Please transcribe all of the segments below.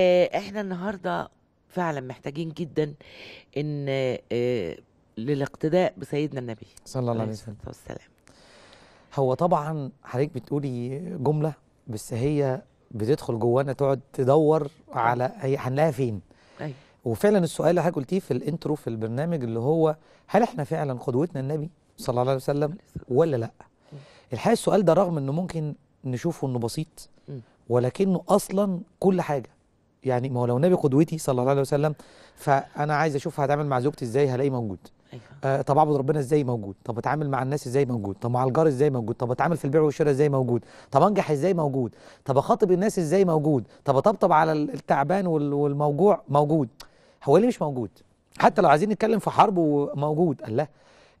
آه، احنا النهارده فعلا محتاجين جدا ان آه، للاقتداء بسيدنا النبي صلى الله عليه وسلم والسلام هو طبعا حضرتك بتقولي جمله بس هي بتدخل جوانا تقعد تدور على أيوة. هي هنلاقيها فين أي. أيوة. وفعلا السؤال اللي حضرتك قلتيه في الانترو في البرنامج اللي هو هل احنا فعلا قدوتنا النبي صلى الله عليه وسلم ولا لا الحقيقه السؤال ده رغم انه ممكن نشوفه انه بسيط ولكنه اصلا كل حاجه يعني ما هو لو النبي قدوتي صلى الله عليه وسلم فانا عايز اشوف هتعامل مع زوجتي ازاي هلاقيه موجود أيوة. آه طب اعبد ربنا ازاي موجود طب اتعامل مع الناس ازاي موجود طب مع الجار ازاي موجود طب اتعامل في البيع والشراء ازاي موجود طب انجح ازاي موجود طب اخاطب الناس ازاي موجود طب اطبطب على التعبان والموجوع موجود هو ليه مش موجود حتى لو عايزين نتكلم في حرب وموجود قال له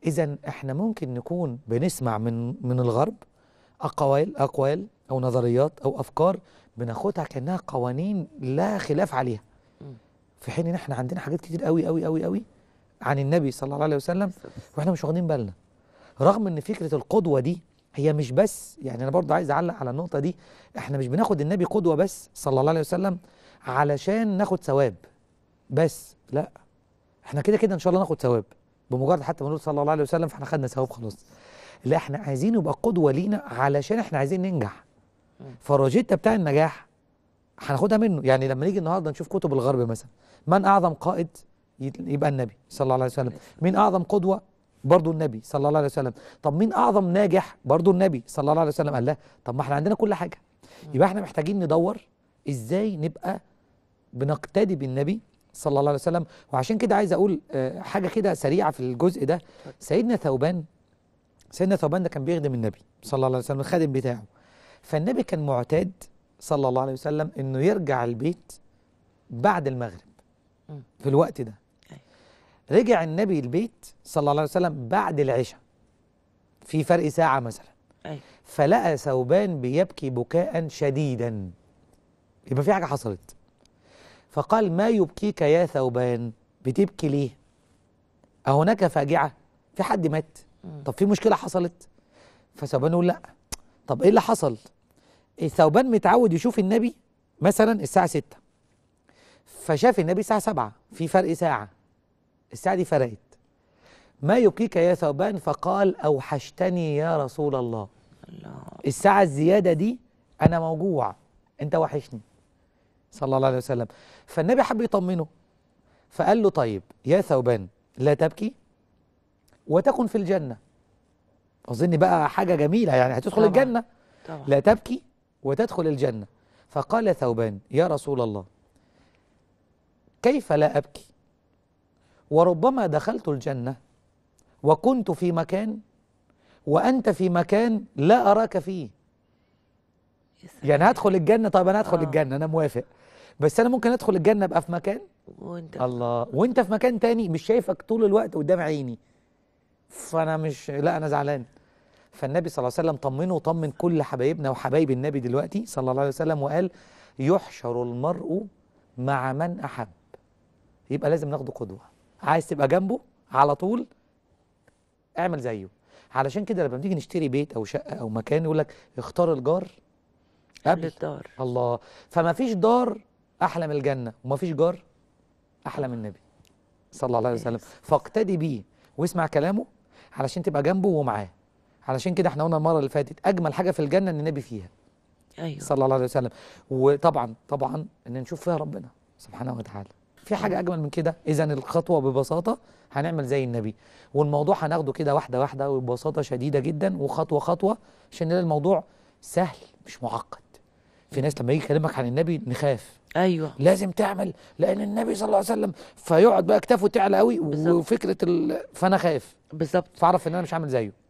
اذا احنا ممكن نكون بنسمع من من الغرب اقوال اقوال او نظريات او افكار بناخدها كانها قوانين لا خلاف عليها في حين ان احنا عندنا حاجات كتير قوي قوي قوي قوي عن النبي صلى الله عليه وسلم واحنا مش واخدين بالنا رغم ان فكره القدوه دي هي مش بس يعني انا برضه عايز اعلق على النقطه دي احنا مش بناخد النبي قدوه بس صلى الله عليه وسلم علشان ناخد ثواب بس لا احنا كده كده ان شاء الله ناخد ثواب بمجرد حتى ما نقول صلى الله عليه وسلم فاحنا خدنا ثواب خلاص لا احنا عايزين يبقى قدوه لينا علشان احنا عايزين ننجح فالروجيتا بتاع النجاح هناخدها منه يعني لما نيجي النهارده نشوف كتب الغرب مثلا من اعظم قائد يبقى النبي صلى الله عليه وسلم مين اعظم قدوه برضه النبي صلى الله عليه وسلم طب مين اعظم ناجح برضه النبي صلى الله عليه وسلم قال له طب ما احنا عندنا كل حاجه يبقى احنا محتاجين ندور ازاي نبقى بنقتدي بالنبي صلى الله عليه وسلم وعشان كده عايز اقول آه، حاجه كده سريعه في الجزء ده سيدنا ثوبان سيدنا ثوبان ده كان بيخدم النبي صلى الله عليه وسلم الخادم بتاعه فالنبي كان معتاد صلى الله عليه وسلم انه يرجع البيت بعد المغرب في الوقت ده أيوة. رجع النبي البيت صلى الله عليه وسلم بعد العشاء في فرق ساعة مثلا أيوة. فلقى ثوبان بيبكي بكاء شديدا يبقى في حاجة حصلت فقال ما يبكيك يا ثوبان بتبكي ليه أهناك فاجعة في حد مات طب في مشكلة حصلت فثوبان يقول لأ طب ايه اللي حصل ثوبان متعود يشوف النبي مثلا الساعه ستة فشاف النبي الساعه سبعة في فرق ساعه الساعه دي فرقت ما يبكيك يا ثوبان فقال اوحشتني يا رسول الله الله الساعه الزياده دي انا موجوع انت وحشني صلى الله عليه وسلم فالنبي حب يطمنه فقال له طيب يا ثوبان لا تبكي وتكن في الجنه اظن بقى حاجه جميله يعني هتدخل طبعا. الجنه طبعا. لا تبكي وتدخل الجنه فقال ثوبان يا رسول الله كيف لا ابكي وربما دخلت الجنه وكنت في مكان وانت في مكان لا اراك فيه يعني هدخل الجنه طيب انا هدخل آه. الجنه انا موافق بس انا ممكن ادخل الجنه ابقى في مكان وانت الله وانت في مكان تاني مش شايفك طول الوقت قدام عيني فانا مش لا انا زعلان فالنبي صلى الله عليه وسلم طمنه وطمن كل حبايبنا وحبايب النبي دلوقتي صلى الله عليه وسلم وقال يحشر المرء مع من أحب يبقى لازم ناخده قدوة عايز تبقى جنبه على طول اعمل زيه علشان كده لما بنيجي نشتري بيت أو شقة أو مكان يقول لك اختار الجار قبل الدار الله فما فيش دار أحلى من الجنة وما فيش جار أحلى من النبي صلى الله عليه وسلم فاقتدي بيه واسمع كلامه علشان تبقى جنبه ومعاه علشان كده احنا قلنا المره اللي فاتت اجمل حاجه في الجنه ان النبي فيها ايوه صلى الله عليه وسلم وطبعا طبعا ان نشوف فيها ربنا سبحانه وتعالى في حاجه أيوه. اجمل من كده اذا الخطوه ببساطه هنعمل زي النبي والموضوع هناخده كده واحده واحده وببساطه شديده جدا وخطوه خطوه عشان نلاقي الموضوع سهل مش معقد في ناس لما يجي يكلمك عن النبي نخاف ايوه لازم تعمل لان النبي صلى الله عليه وسلم فيقعد بقى كتافه تعلى قوي بالزبط. وفكره ال... فانا خايف بالظبط فاعرف ان انا مش عامل زيه